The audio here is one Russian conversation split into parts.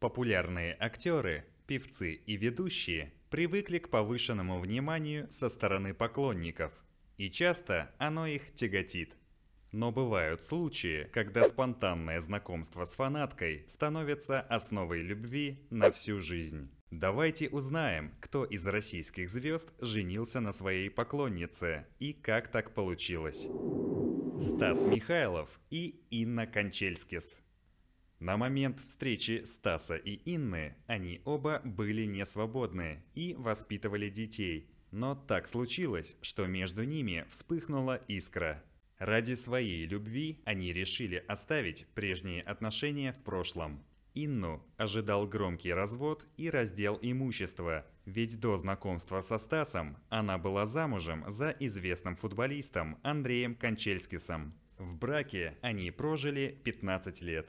Популярные актеры, певцы и ведущие привыкли к повышенному вниманию со стороны поклонников, и часто оно их тяготит. Но бывают случаи, когда спонтанное знакомство с фанаткой становится основой любви на всю жизнь. Давайте узнаем, кто из российских звезд женился на своей поклоннице и как так получилось. Стас Михайлов и Инна Кончельскис. На момент встречи Стаса и Инны они оба были не свободны и воспитывали детей. Но так случилось, что между ними вспыхнула искра. Ради своей любви они решили оставить прежние отношения в прошлом. Инну ожидал громкий развод и раздел имущества, ведь до знакомства со Стасом она была замужем за известным футболистом Андреем Кончельскисом. В браке они прожили 15 лет.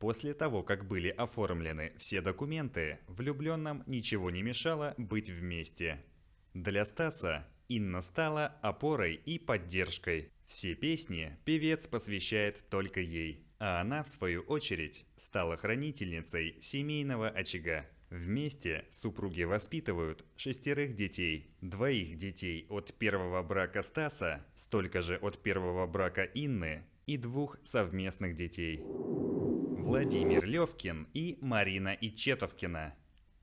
После того, как были оформлены все документы, влюбленным ничего не мешало быть вместе. Для Стаса Инна стала опорой и поддержкой. Все песни певец посвящает только ей, а она, в свою очередь, стала хранительницей семейного очага. Вместе супруги воспитывают шестерых детей, двоих детей от первого брака Стаса, столько же от первого брака Инны и двух совместных детей. Владимир Левкин и Марина Ичетовкина.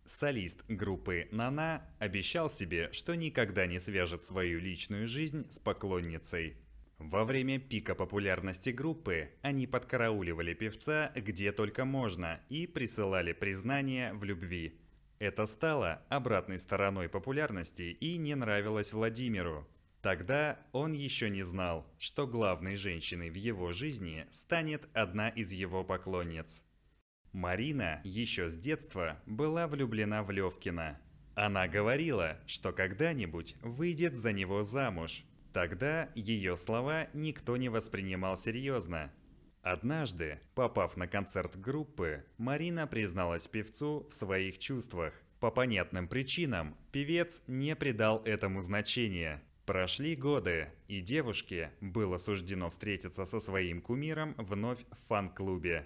Солист группы «Нана» обещал себе, что никогда не свяжет свою личную жизнь с поклонницей. Во время пика популярности группы они подкарауливали певца где только можно и присылали признания в любви. Это стало обратной стороной популярности и не нравилось Владимиру, Тогда он еще не знал, что главной женщиной в его жизни станет одна из его поклонниц. Марина еще с детства была влюблена в Левкина. Она говорила, что когда-нибудь выйдет за него замуж. Тогда ее слова никто не воспринимал серьезно. Однажды, попав на концерт группы, Марина призналась певцу в своих чувствах. По понятным причинам певец не придал этому значения – Прошли годы, и девушке было суждено встретиться со своим кумиром вновь в фан-клубе.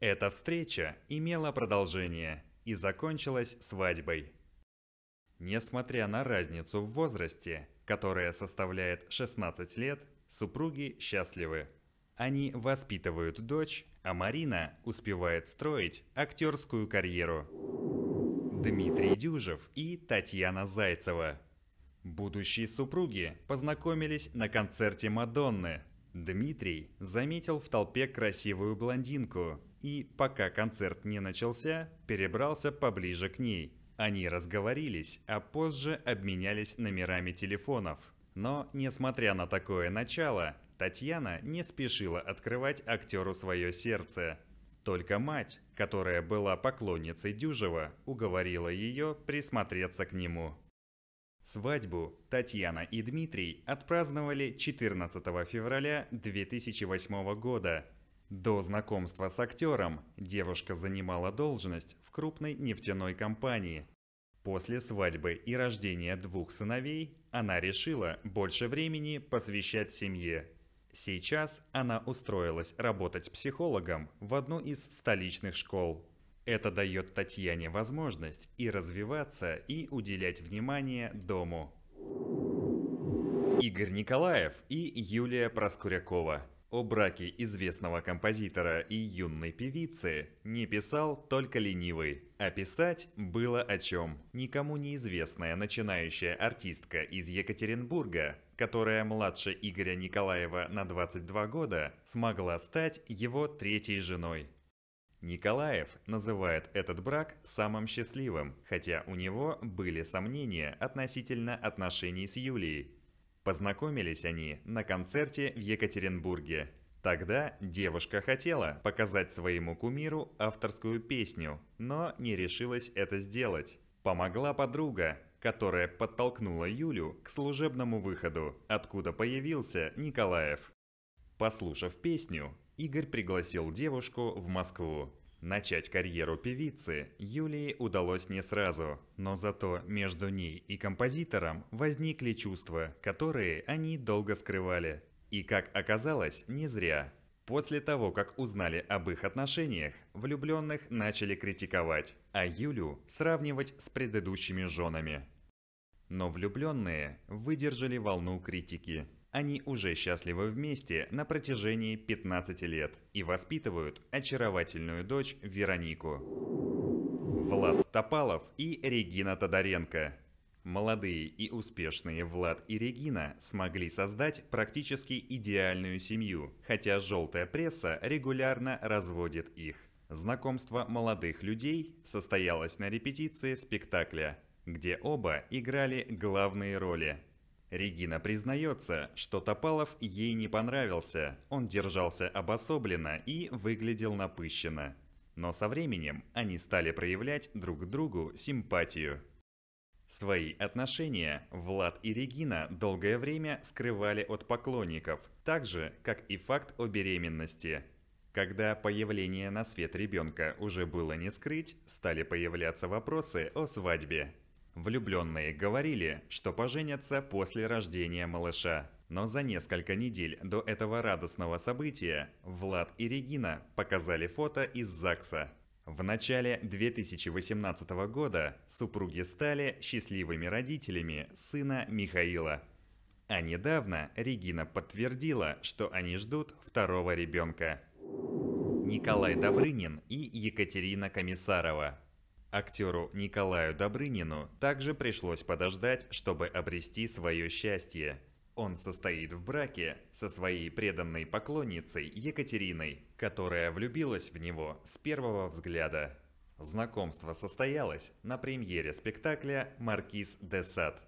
Эта встреча имела продолжение и закончилась свадьбой. Несмотря на разницу в возрасте, которая составляет 16 лет, супруги счастливы. Они воспитывают дочь, а Марина успевает строить актерскую карьеру. Дмитрий Дюжев и Татьяна Зайцева – Будущие супруги познакомились на концерте Мадонны. Дмитрий заметил в толпе красивую блондинку и, пока концерт не начался, перебрался поближе к ней. Они разговорились, а позже обменялись номерами телефонов. Но, несмотря на такое начало, Татьяна не спешила открывать актеру свое сердце. Только мать, которая была поклонницей Дюжева, уговорила ее присмотреться к нему. Свадьбу Татьяна и Дмитрий отпраздновали 14 февраля 2008 года. До знакомства с актером девушка занимала должность в крупной нефтяной компании. После свадьбы и рождения двух сыновей она решила больше времени посвящать семье. Сейчас она устроилась работать психологом в одну из столичных школ. Это дает Татьяне возможность и развиваться, и уделять внимание дому. Игорь Николаев и Юлия Проскурякова. О браке известного композитора и юной певицы не писал только ленивый, а писать было о чем. Никому неизвестная начинающая артистка из Екатеринбурга, которая младше Игоря Николаева на 22 года, смогла стать его третьей женой. Николаев называет этот брак самым счастливым, хотя у него были сомнения относительно отношений с Юлией. Познакомились они на концерте в Екатеринбурге. Тогда девушка хотела показать своему кумиру авторскую песню, но не решилась это сделать. Помогла подруга, которая подтолкнула Юлю к служебному выходу, откуда появился Николаев. Послушав песню, Игорь пригласил девушку в Москву. Начать карьеру певицы Юлии удалось не сразу, но зато между ней и композитором возникли чувства, которые они долго скрывали. И как оказалось, не зря. После того, как узнали об их отношениях, влюбленных начали критиковать, а Юлю сравнивать с предыдущими женами. Но влюбленные выдержали волну критики они уже счастливы вместе на протяжении 15 лет и воспитывают очаровательную дочь Веронику. Влад Топалов и Регина Тодоренко. Молодые и успешные Влад и Регина смогли создать практически идеальную семью, хотя желтая пресса регулярно разводит их. Знакомство молодых людей состоялось на репетиции спектакля, где оба играли главные роли – Регина признается, что Топалов ей не понравился, он держался обособленно и выглядел напыщенно. Но со временем они стали проявлять друг другу симпатию. Свои отношения Влад и Регина долгое время скрывали от поклонников, так же, как и факт о беременности. Когда появление на свет ребенка уже было не скрыть, стали появляться вопросы о свадьбе. Влюбленные говорили, что поженятся после рождения малыша. Но за несколько недель до этого радостного события Влад и Регина показали фото из ЗАГСа. В начале 2018 года супруги стали счастливыми родителями сына Михаила. А недавно Регина подтвердила, что они ждут второго ребенка. Николай Добрынин и Екатерина Комиссарова Актеру Николаю Добрынину также пришлось подождать, чтобы обрести свое счастье. Он состоит в браке со своей преданной поклонницей Екатериной, которая влюбилась в него с первого взгляда. Знакомство состоялось на премьере спектакля «Маркиз де Сад»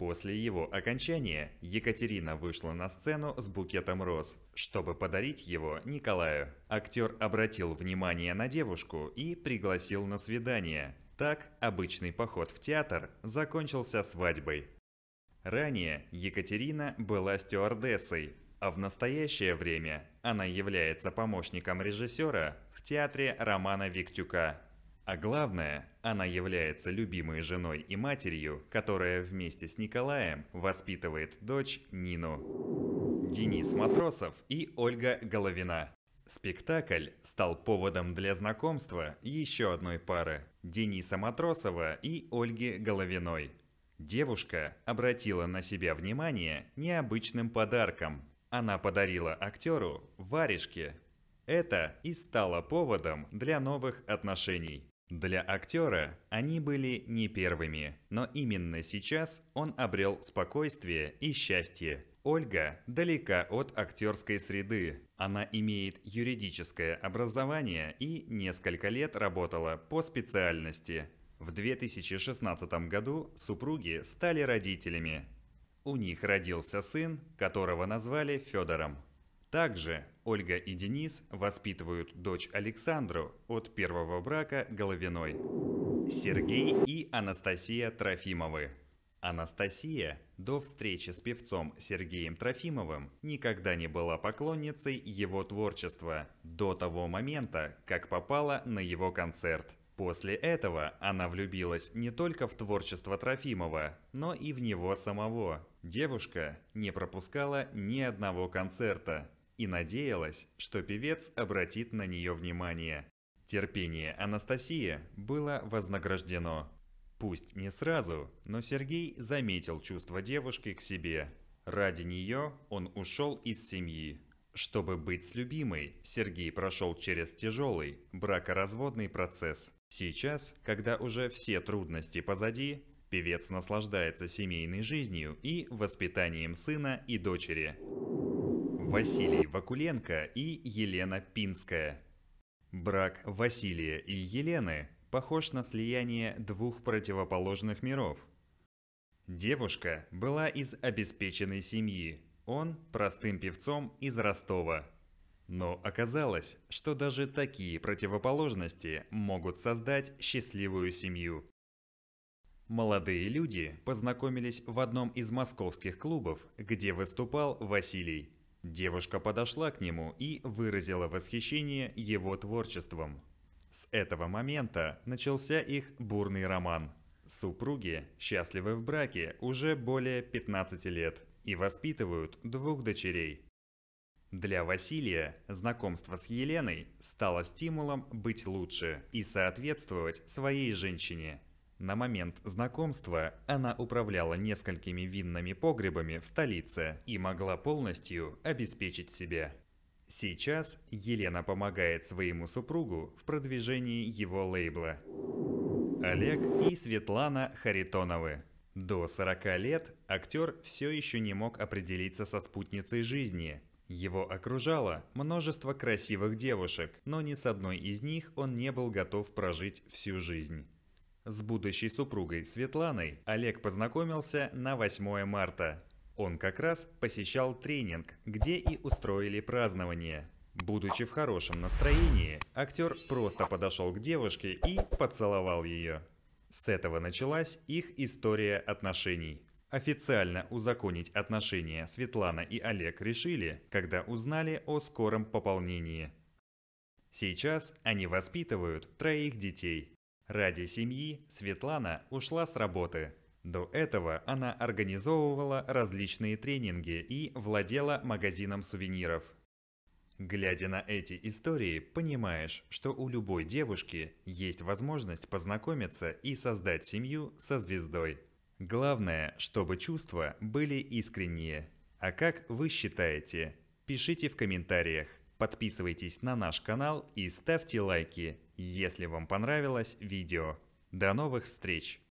После его окончания Екатерина вышла на сцену с букетом роз, чтобы подарить его Николаю. Актер обратил внимание на девушку и пригласил на свидание. Так обычный поход в театр закончился свадьбой. Ранее Екатерина была стюардессой, а в настоящее время она является помощником режиссера в театре Романа Виктюка а главное, она является любимой женой и матерью, которая вместе с Николаем воспитывает дочь Нину. Денис Матросов и Ольга Головина. Спектакль стал поводом для знакомства еще одной пары – Дениса Матросова и Ольги Головиной. Девушка обратила на себя внимание необычным подарком. Она подарила актеру варежки. Это и стало поводом для новых отношений. Для актера они были не первыми, но именно сейчас он обрел спокойствие и счастье. Ольга далека от актерской среды. Она имеет юридическое образование и несколько лет работала по специальности. В 2016 году супруги стали родителями. У них родился сын, которого назвали Федором. Также Ольга и Денис воспитывают дочь Александру от первого брака Головиной. Сергей и Анастасия Трофимовы. Анастасия до встречи с певцом Сергеем Трофимовым никогда не была поклонницей его творчества до того момента, как попала на его концерт. После этого она влюбилась не только в творчество Трофимова, но и в него самого. Девушка не пропускала ни одного концерта, и надеялась, что певец обратит на нее внимание. Терпение Анастасии было вознаграждено. Пусть не сразу, но Сергей заметил чувство девушки к себе. Ради нее он ушел из семьи. Чтобы быть с любимой, Сергей прошел через тяжелый бракоразводный процесс. Сейчас, когда уже все трудности позади, певец наслаждается семейной жизнью и воспитанием сына и дочери. Василий Вакуленко и Елена Пинская. Брак Василия и Елены похож на слияние двух противоположных миров. Девушка была из обеспеченной семьи, он простым певцом из Ростова. Но оказалось, что даже такие противоположности могут создать счастливую семью. Молодые люди познакомились в одном из московских клубов, где выступал Василий. Девушка подошла к нему и выразила восхищение его творчеством. С этого момента начался их бурный роман. Супруги счастливы в браке уже более 15 лет и воспитывают двух дочерей. Для Василия знакомство с Еленой стало стимулом быть лучше и соответствовать своей женщине – на момент знакомства она управляла несколькими винными погребами в столице и могла полностью обеспечить себя. Сейчас Елена помогает своему супругу в продвижении его лейбла. Олег и Светлана Харитоновы. До 40 лет актер все еще не мог определиться со спутницей жизни. Его окружало множество красивых девушек, но ни с одной из них он не был готов прожить всю жизнь. С будущей супругой Светланой Олег познакомился на 8 марта. Он как раз посещал тренинг, где и устроили празднование. Будучи в хорошем настроении, актер просто подошел к девушке и поцеловал ее. С этого началась их история отношений. Официально узаконить отношения Светлана и Олег решили, когда узнали о скором пополнении. Сейчас они воспитывают троих детей. Ради семьи Светлана ушла с работы. До этого она организовывала различные тренинги и владела магазином сувениров. Глядя на эти истории, понимаешь, что у любой девушки есть возможность познакомиться и создать семью со звездой. Главное, чтобы чувства были искренние. А как вы считаете? Пишите в комментариях, подписывайтесь на наш канал и ставьте лайки. Если вам понравилось видео, до новых встреч!